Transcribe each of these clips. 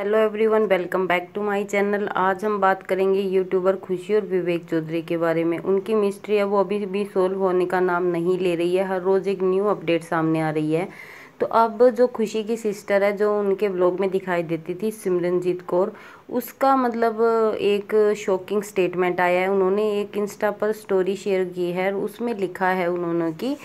hello everyone welcome back to my channel आज हम बात करेंगे यूट्यूबर खुशी और विवेक चौधरी के बारे में उनकी मिस्ट्री है वो अभी भी सोल्व होने का नाम नहीं ले रही है हर रोज़ एक न्यू अपडेट सामने आ रही है तो अब जो खुशी की सिस्टर है जो उनके ब्लॉग में दिखाई देती थी सिमरनजीत कौर उसका मतलब एक शॉकिंग स्टेटमेंट आया है उन्होंने एक इंस्टा पर स्टोरी शेयर की है उसमें लिखा है उन्होंने कि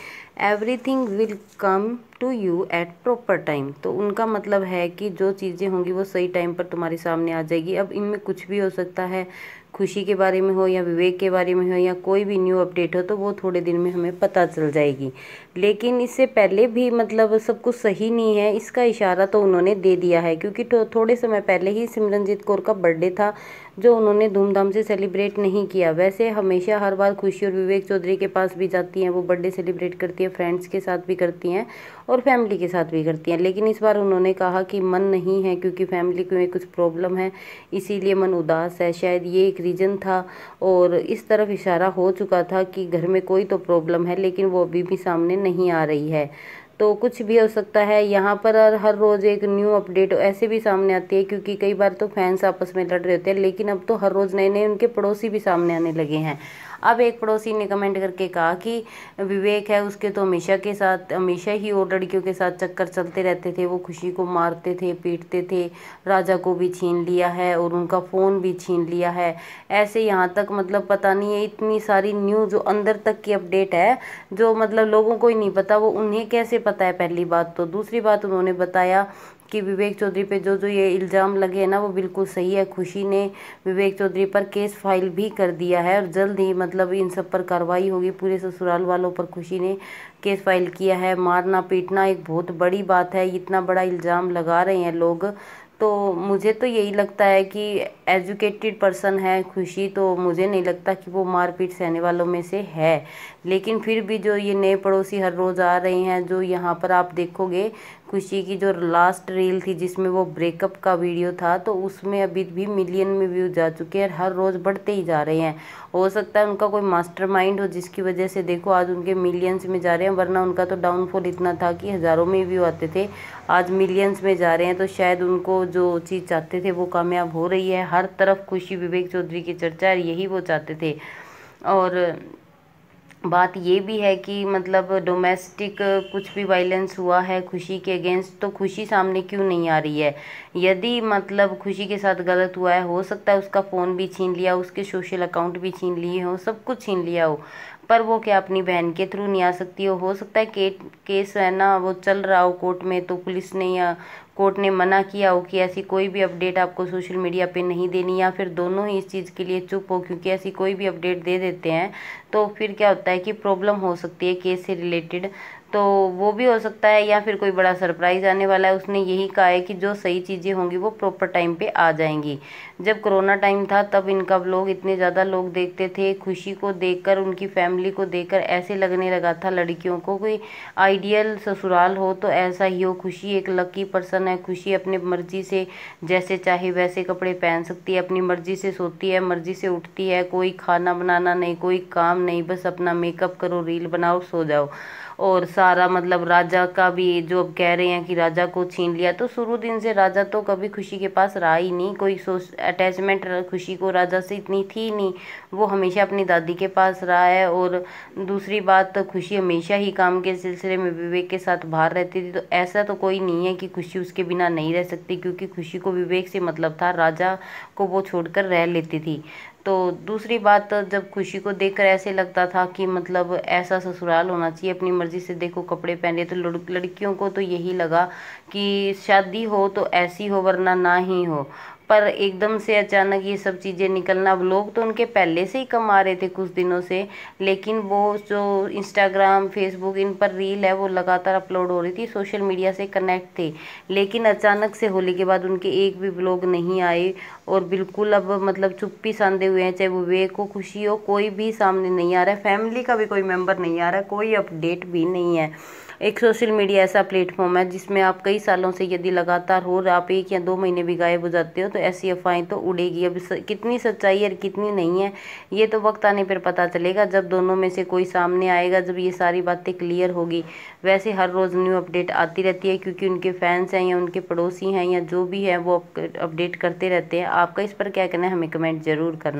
everything will come to you at proper time तो उनका मतलब है कि जो चीज़ें होंगी वो सही टाइम पर तुम्हारे सामने आ जाएगी अब इनमें कुछ भी हो सकता है खुशी के बारे में हो या विवेक के बारे में हो या कोई भी न्यू अपडेट हो तो वो थोड़े दिन में हमें पता चल जाएगी लेकिन इससे पहले भी मतलब सब कुछ सही नहीं है इसका इशारा तो उन्होंने दे दिया है क्योंकि थो, तो थोड़े समय पहले ही सिमरनजीत कौर का बर्थडे था जो उन्होंने धूमधाम से सेलिब्रेट नहीं किया वैसे हमेशा हर बार खुशी और विवेक चौधरी के पास भी जाती हैं वो बर्थडे सेलिब्रेट करती हैं फ्रेंड्स के साथ भी करती हैं और फैमिली के साथ भी करती हैं लेकिन इस बार उन्होंने कहा कि मन नहीं है क्योंकि फैमिली में कुछ प्रॉब्लम है इसीलिए मन उदास है शायद ये एक रीज़न था और इस तरफ इशारा हो चुका था कि घर में कोई तो प्रॉब्लम है लेकिन वो अभी भी सामने नहीं आ रही है तो कुछ भी हो सकता है यहाँ पर हर रोज़ एक न्यू अपडेट ऐसे भी सामने आती है क्योंकि कई बार तो फैंस आपस में लड़ रहे होते हैं लेकिन अब तो हर रोज़ नए नए उनके पड़ोसी भी सामने आने लगे हैं अब एक पड़ोसी ने कमेंट करके कहा कि विवेक है उसके तो हमेशा के साथ हमेशा ही और लड़कियों के साथ चक्कर चलते रहते थे वो खुशी को मारते थे पीटते थे राजा को भी छीन लिया है और उनका फ़ोन भी छीन लिया है ऐसे यहाँ तक मतलब पता नहीं है इतनी सारी न्यूज़ अंदर तक की अपडेट है जो मतलब लोगों को ही नहीं पता वो उन्हें कैसे पता है पहली बात तो दूसरी बात उन्होंने बताया कि विवेक चौधरी पे जो जो ये इल्ज़ाम लगे हैं ना वो बिल्कुल सही है खुशी ने विवेक चौधरी पर केस फाइल भी कर दिया है और जल्द ही मतलब इन सब पर कार्रवाई होगी पूरे ससुराल वालों पर खुशी ने केस फाइल किया है मारना पीटना एक बहुत बड़ी बात है इतना बड़ा इल्ज़ाम लगा रहे हैं लोग तो मुझे तो यही लगता है कि एजुकेटेड पर्सन है खुशी तो मुझे नहीं लगता कि वो मारपीट सहने वालों में से है लेकिन फिर भी जो ये नए पड़ोसी हर रोज़ आ रहे हैं जो यहाँ पर आप देखोगे खुशी की जो लास्ट रील थी जिसमें वो ब्रेकअप का वीडियो था तो उसमें अभी भी मिलियन में व्यूज जा चुके हैं हर रोज़ बढ़ते ही जा रहे हैं हो सकता है उनका कोई मास्टरमाइंड हो जिसकी वजह से देखो आज उनके मिलियंस में जा रहे हैं वरना उनका तो डाउनफॉल इतना था कि हज़ारों में व्यू आते थे आज मिलियंस में जा रहे हैं तो शायद उनको जो चीज़ चाहते थे वो कामयाब हो रही है हर तरफ खुशी विवेक चौधरी की चर्चा यही वो चाहते थे और बात ये भी है कि मतलब डोमेस्टिक कुछ भी वायलेंस हुआ है खुशी के अगेंस्ट तो खुशी सामने क्यों नहीं आ रही है यदि मतलब खुशी के साथ गलत हुआ है हो सकता है उसका फ़ोन भी छीन लिया उसके सोशल अकाउंट भी छीन लिए हो सब कुछ छीन लिया हो पर वो क्या अपनी बहन के थ्रू नहीं आ सकती हो हो सकता है के, केस है ना वो चल रहा हो कोर्ट में तो पुलिस ने या कोर्ट ने मना किया हो कि ऐसी कोई भी अपडेट आपको सोशल मीडिया पे नहीं देनी या फिर दोनों ही इस चीज़ के लिए चुप हो क्योंकि ऐसी कोई भी अपडेट दे देते हैं तो फिर क्या होता है कि प्रॉब्लम हो सकती है केस से रिलेटेड तो वो भी हो सकता है या फिर कोई बड़ा सरप्राइज़ आने वाला है उसने यही कहा है कि जो सही चीज़ें होंगी वो प्रॉपर टाइम पे आ जाएंगी जब कोरोना टाइम था तब इनका ब्लॉग इतने ज़्यादा लोग देखते थे खुशी को देखकर उनकी फैमिली को देखकर ऐसे लगने लगा था लड़कियों को कोई आइडियल ससुराल हो तो ऐसा ही हो खुशी एक लकी पर्सन है खुशी अपने मर्जी से जैसे चाहे वैसे कपड़े पहन सकती है अपनी मर्जी से सोती है मर्जी से उठती है कोई खाना बनाना नहीं कोई काम नहीं बस अपना मेकअप करो रील बनाओ सो जाओ और सारा मतलब राजा का भी जो अब कह रहे हैं कि राजा को छीन लिया तो शुरू दिन से राजा तो कभी खुशी के पास रहा ही नहीं कोई सोच अटैचमेंट खुशी को राजा से इतनी थी नहीं वो हमेशा अपनी दादी के पास रहा है और दूसरी बात खुशी हमेशा ही काम के सिलसिले में विवेक के साथ बाहर रहती थी तो ऐसा तो कोई नहीं है कि खुशी उसके बिना नहीं रह सकती क्योंकि खुशी को विवेक से मतलब था राजा को वो छोड़कर रह लेती थी तो दूसरी बात जब खुशी को देखकर ऐसे लगता था कि मतलब ऐसा ससुराल होना चाहिए अपनी मर्ज़ी से देखो कपड़े पहने तो लड़कियों को तो यही लगा कि शादी हो तो ऐसी हो वरना ना ही हो पर एकदम से अचानक ये सब चीज़ें निकलना अब लोग तो उनके पहले से ही कमा रहे थे कुछ दिनों से लेकिन वो जो इंस्टाग्राम फेसबुक इन पर रील है वो लगातार अपलोड हो रही थी सोशल मीडिया से कनेक्ट थे लेकिन अचानक से होली के बाद उनके एक भी ब्लॉग नहीं आए और बिल्कुल अब मतलब चुप्पी सांधे हुए हैं चाहे वो वे को खुशी हो कोई भी सामने नहीं आ रहा है फैमिली का भी कोई मेम्बर नहीं आ रहा कोई अपडेट भी नहीं है एक सोशल मीडिया ऐसा प्लेटफॉर्म है जिसमें आप कई सालों से यदि लगातार हो आप एक या दो महीने भी गायब हो जाते हो तो ऐसी अफवाहें तो उड़ेगी अब कितनी सच्चाई है और कितनी नहीं है ये तो वक्त आने पर पता चलेगा जब दोनों में से कोई सामने आएगा जब ये सारी बातें क्लियर होगी वैसे हर रोज़ न्यू अपडेट आती रहती है क्योंकि उनके फैंस हैं या उनके पड़ोसी हैं या जो भी है वो अपडेट करते रहते हैं आपका इस पर क्या कहना है हमें कमेंट ज़रूर करना